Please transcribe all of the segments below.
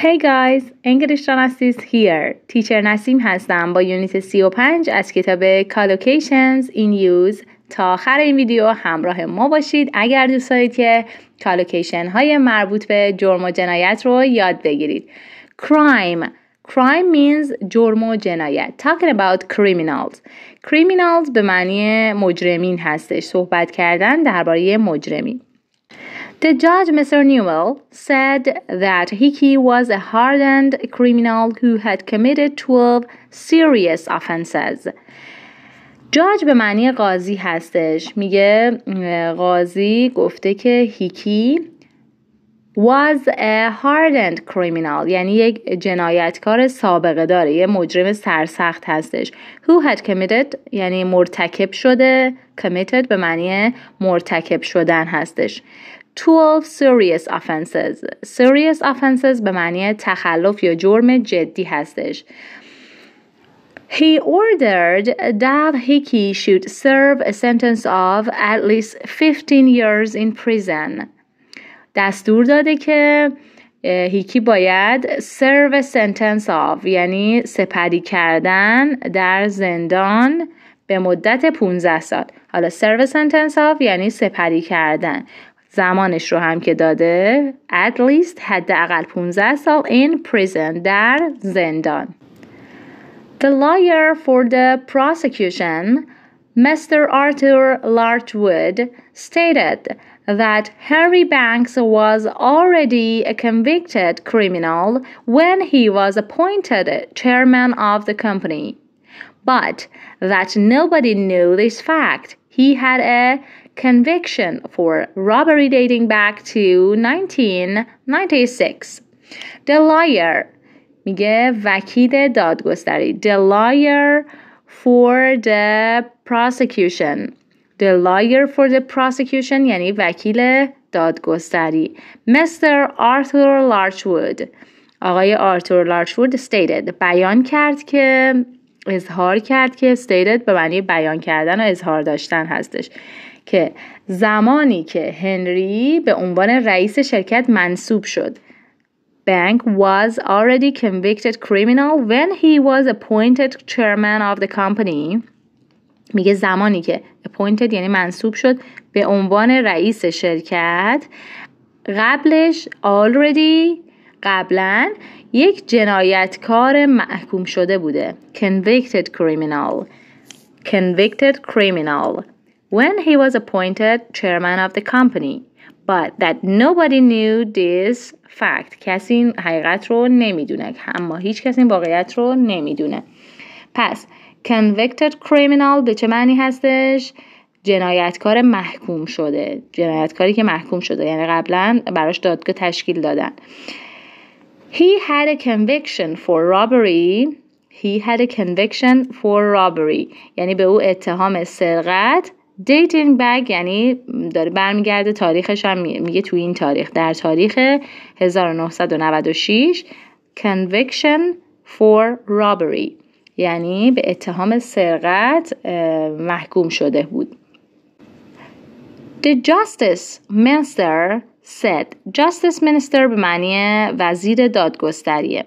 Hey guys, English Nasis here. Teacher نسیم هستم با یونیت 35 از کتاب Collocations in Use تا آخر این ویدیو همراه ما باشید اگر دوست دارید که کالوکیشن های مربوط به جرم و جنایت رو یاد بگیرید. Crime Crime means جرم و جنایت. Talking about criminals. Criminals به معنی مجرمین هستش. صحبت کردن درباره مجرمین. The judge, Mr. Newell, said that Hickey was a hardened criminal who had committed 12 serious offenses. جاج به معنی قاضی هستش میگه قاضی گفته که هیکی was a hardened criminal یعنی یک جنایتکار سابقه داره یه مجرم سرسخت هستش who had committed یعنی مرتکب شده committed به معنی مرتکب شدن هستش 12 serious offenses serious offenses به معنی تخلف یا جرم جدی هستش He ordered that Hickey should serve a sentence of at least 15 years in prison. دستور داده که هیکی باید serve a sentence of یعنی سپری کردن در زندان به مدت 15 سال حالا serve a sentence of یعنی سپری کردن زمانش رو هم که داده at least حداقل 15 سال in prison در زندان The lawyer for the prosecution Mr. Arthur Larchwood stated that Harry Banks was already a convicted criminal when he was appointed chairman of the company, but that nobody knew this fact. He had a conviction for robbery dating back to 1996 The lawyer, The lawyer for the prosecution The lawyer for the prosecution یعنی وکیل دادگستری Mr. Arthur Larchwood آقای آرتور لارچوود stated بیان کرد که اظهار کرد که stated به معنی بیان کردن و اظهار داشتن هستش که زمانی که هنری به عنوان رئیس شرکت منصوب شد Bank was already convicted criminal when he was appointed chairman of the company میگه زمانی که appointed یعنی منصوب شد به عنوان رئیس شرکت قبلش already قبلا یک جنایتکار محکوم شده بوده convicted criminal convicted criminal when he was appointed chairman of the company but that nobody knew this fact کسی این حقیقت رو نمیدونه اما هیچ کسی این واقعیت رو نمیدونه پس convicted criminal به چه معنی هستش جنایتکار محکوم شده جنایتکاری که محکوم شده یعنی قبلا براش دادگاه تشکیل دادن He had a conviction for robbery He had a conviction for robbery یعنی به او اتهام سرقت دیتینگ بگ یعنی داره برمیگرده تاریخش هم میگه تو این تاریخ در تاریخ 1996 conviction for robbery یعنی به اتهام سرقت محکوم شده بود The Justice Minister said Justice Minister به معنی وزیر دادگستریه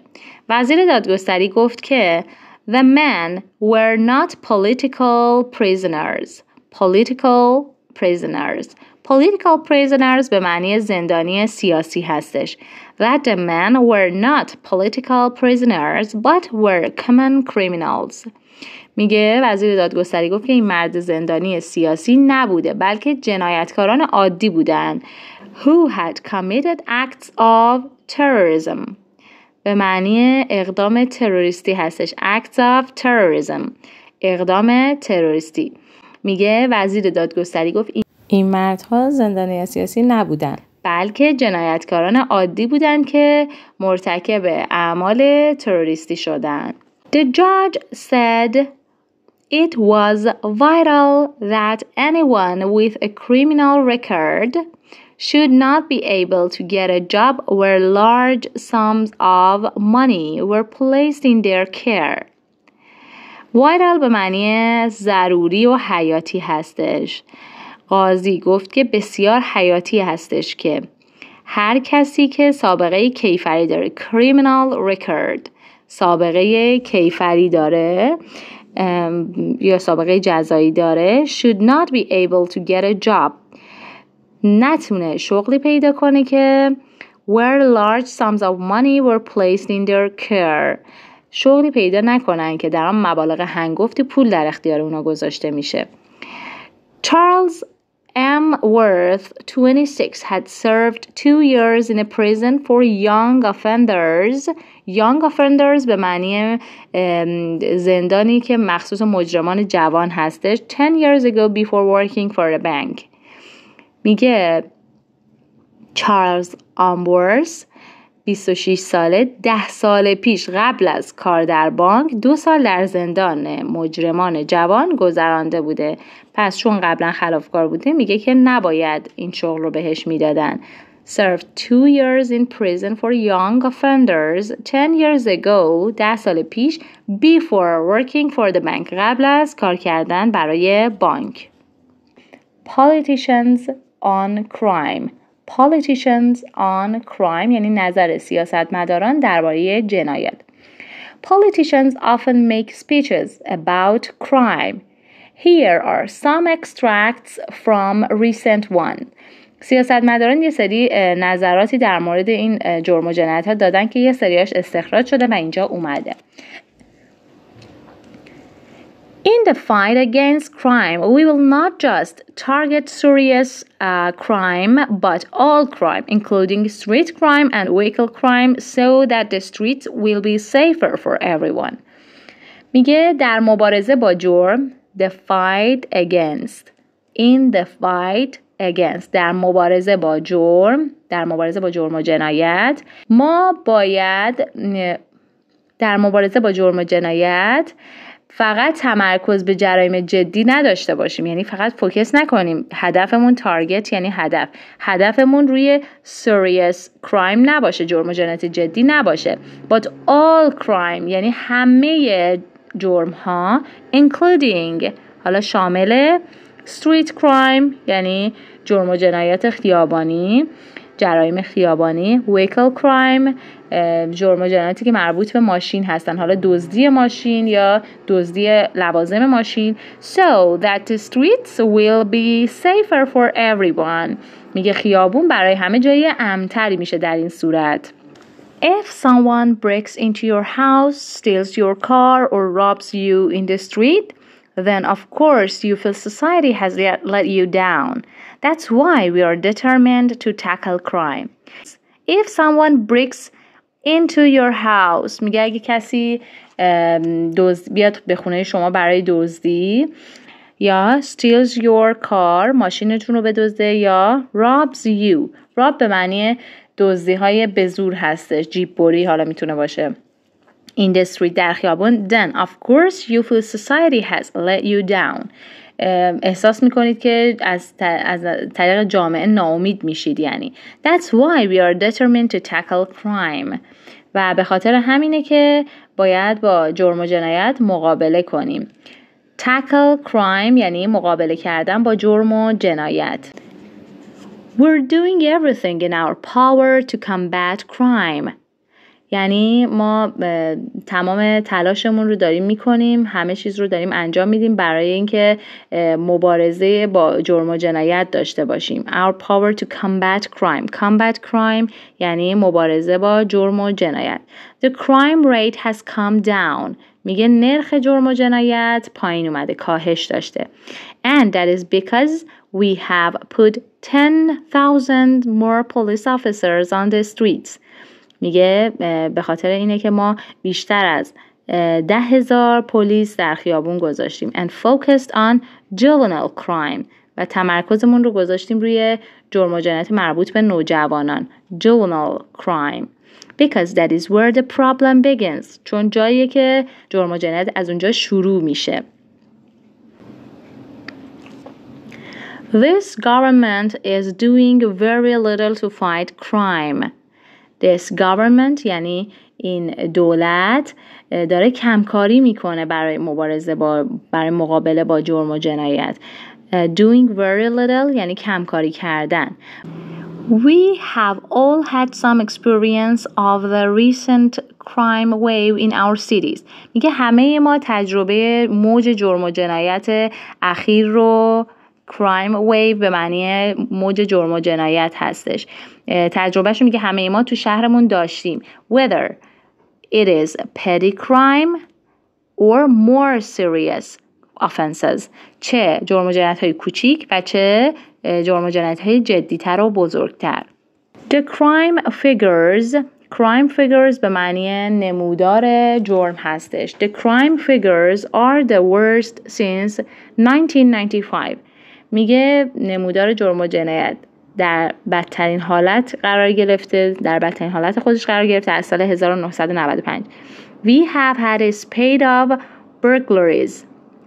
وزیر دادگستری گفت که The men were not political prisoners political prisoners political prisoners به معنی زندانی سیاسی هستش that the men were not political prisoners but were common criminals میگه وزیر دادگستری گفت که این مرد زندانی سیاسی نبوده بلکه جنایتکاران عادی بودن who had committed acts of terrorism به معنی اقدام تروریستی هستش acts of terrorism اقدام تروریستی میگه وزیر دادگستری گفت این, این مردها زندانی سیاسی نبودن بلکه جنایتکاران عادی بودن که مرتکب اعمال تروریستی شدن The judge said it was vital that anyone with a criminal record should not be able to get a job where large sums of money were placed in their care. وایرال به معنی ضروری و حیاتی هستش قاضی گفت که بسیار حیاتی هستش که هر کسی که سابقه کیفری داره کریمینال رکورد سابقه کیفری داره یا سابقه جزایی داره should not be able to get a job نتونه شغلی پیدا کنه که where large sums of money were placed in their care شغلی پیدا نکنن که در آن مبالغ هنگفتی پول در اختیار اونا گذاشته میشه چارلز M. Worth, 26, had served two years in a prison for young offenders. Young offenders به معنی زندانی که مخصوص مجرمان جوان هستش. 10 years ago before working for a bank. میگه چارلز آمورس 26 ساله ده سال پیش قبل از کار در بانک دو سال در زندان مجرمان جوان گذرانده بوده پس چون قبلا خلافکار بوده میگه که نباید این شغل رو بهش میدادن served two years in prison for young offenders 10 years ago ده سال پیش before working for the bank قبل از کار کردن برای بانک politicians on crime politicians on crime یعنی نظر سیاستمداران درباره جنایت politicians often make speeches about crime here are some extracts from recent one سیاستمداران یه سری نظراتی در مورد این جرم و جنایت ها دادن که یه سریاش استخراج شده و اینجا اومده In the fight against crime, we will not just target serious uh, crime, but all crime, including street crime and vehicle crime, so that the streets will be safer for everyone. میگه در مبارزه با جرم the fight against in the fight against در مبارزه با جرم در مبارزه با جرم و جنایت ما باید در مبارزه با جرم و جنایت فقط تمرکز به جرایم جدی نداشته باشیم یعنی فقط فوکس نکنیم هدفمون تارگت یعنی هدف هدفمون روی سریس کرایم نباشه جرم و جنایت جدی نباشه but all crime یعنی همه جرم ها including حالا شامل street crime یعنی جرم و جنایت خیابانی جرایم خیابانی ویکل کرایم جرم و جنایتی که مربوط به ماشین هستن حالا دزدی ماشین یا دزدی لوازم ماشین so that the streets will be safer for everyone میگه خیابون برای همه جای امتری میشه در این صورت If someone breaks into your house, steals your car, or robs you in the street, then of course you feel society has let you down. That's why we are determined to tackle crime. If someone breaks into your house میگه اگه کسی دوز بیاد به خونه شما برای دزدی یا steals your car ماشینتون رو بدزده یا robs you rob به معنی دزدی های به زور هستش جیب بری حالا میتونه باشه industry در خیابون then of course you feel society has let you down احساس میکنید که از, از طریق جامعه ناامید میشید یعنی That's why we are determined to tackle crime و به خاطر همینه که باید با جرم و جنایت مقابله کنیم Tackle crime یعنی مقابله کردن با جرم و جنایت We're doing everything in our power to combat crime یعنی ما تمام تلاشمون رو داریم میکنیم همه چیز رو داریم انجام میدیم برای اینکه مبارزه با جرم و جنایت داشته باشیم our power to combat crime combat crime یعنی مبارزه با جرم و جنایت the crime rate has come down میگه نرخ جرم و جنایت پایین اومده کاهش داشته and that is because we have put 10,000 more police officers on the streets میگه به خاطر اینه که ما بیشتر از ده هزار پلیس در خیابون گذاشتیم and focused on juvenile crime و تمرکزمون رو گذاشتیم روی جرم و جنایت مربوط به نوجوانان juvenile crime because that is where the problem begins چون جایی که جرم و جنایت از اونجا شروع میشه This government is doing very little to fight crime this government یعنی این دولت داره کمکاری میکنه برای مبارزه با برای مقابله با جرم و جنایت doing very little یعنی کمکاری کردن We have all had some experience of the recent crime wave in our cities. میگه همه ما تجربه موج جرم و جنایت اخیر رو کرایم ویو به معنی موج جرم و جنایت هستش تجربه تجربهش میگه همه ما تو شهرمون داشتیم whether it is petty crime or more serious offenses چه جرم و جنایت های کوچیک و چه جرم و جنایت های جدیتر و بزرگتر The crime figures crime figures به معنی نمودار جرم هستش The crime figures are the worst since 1995 میگه نمودار جرم و جنایت در بدترین حالت قرار گرفته در بدترین حالت خودش قرار گرفته از سال 1995 We have had a spate of burglaries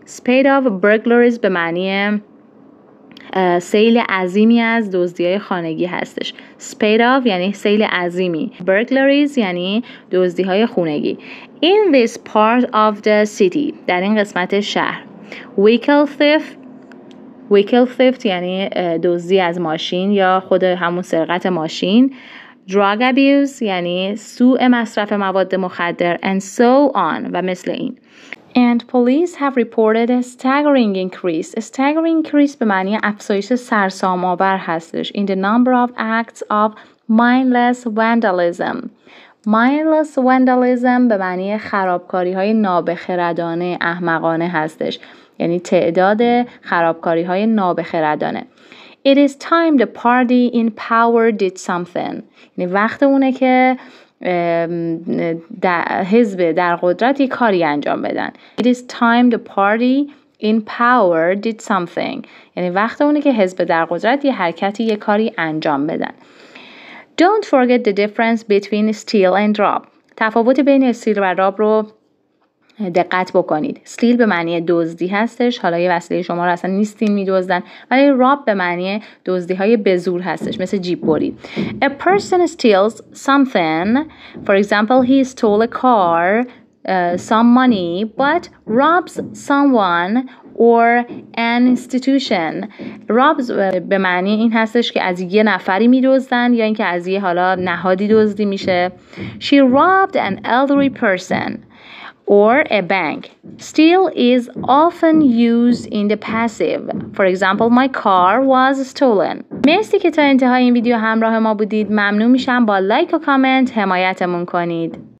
spate of burglaries به معنی سیل عظیمی از دزدی های خانگی هستش spate of یعنی سیل عظیمی burglaries یعنی دزدی های خونگی In this part of the city در این قسمت شهر Vehicle theft ویکل ثیفت یعنی دزدی از ماشین یا خود همون سرقت ماشین drug abuse یعنی سوء مصرف مواد مخدر and so on و مثل این And police have reported a staggering increase. A staggering increase به معنی افزایش سرسام آور هستش. In the number of acts of mindless vandalism. Mindless vandalism به معنی خرابکاری های نابخردانه احمقانه هستش. یعنی تعداد خرابکاری های نابخردانه It is time the party in power did something یعنی وقت اونه که در حزب در قدرتی کاری انجام بدن It is time the party in power did something یعنی وقت اونه که حزب در قدرت یه حرکتی یه کاری انجام بدن Don't forget the difference between steel and drop تفاوت بین استیل و راب رو دقت بکنید استیل به معنی دزدی هستش حالا یه وسیله شما رو اصلا نیستین میدزدن ولی راب به معنی دزدی های بزور هستش مثل جیب بری A person steals something for example he stole a car Uh, some money but robs someone or an institution robs uh, به معنی این هستش که از یه نفری میدزدن یا اینکه از یه حالا نهادی دزدی میشه she robbed an elderly person or a bank. Steal is often used in the passive. For example, my car was stolen. مرسی که تا انتهای این ویدیو همراه ما بودید. ممنون میشم با لایک و کامنت حمایتمون کنید.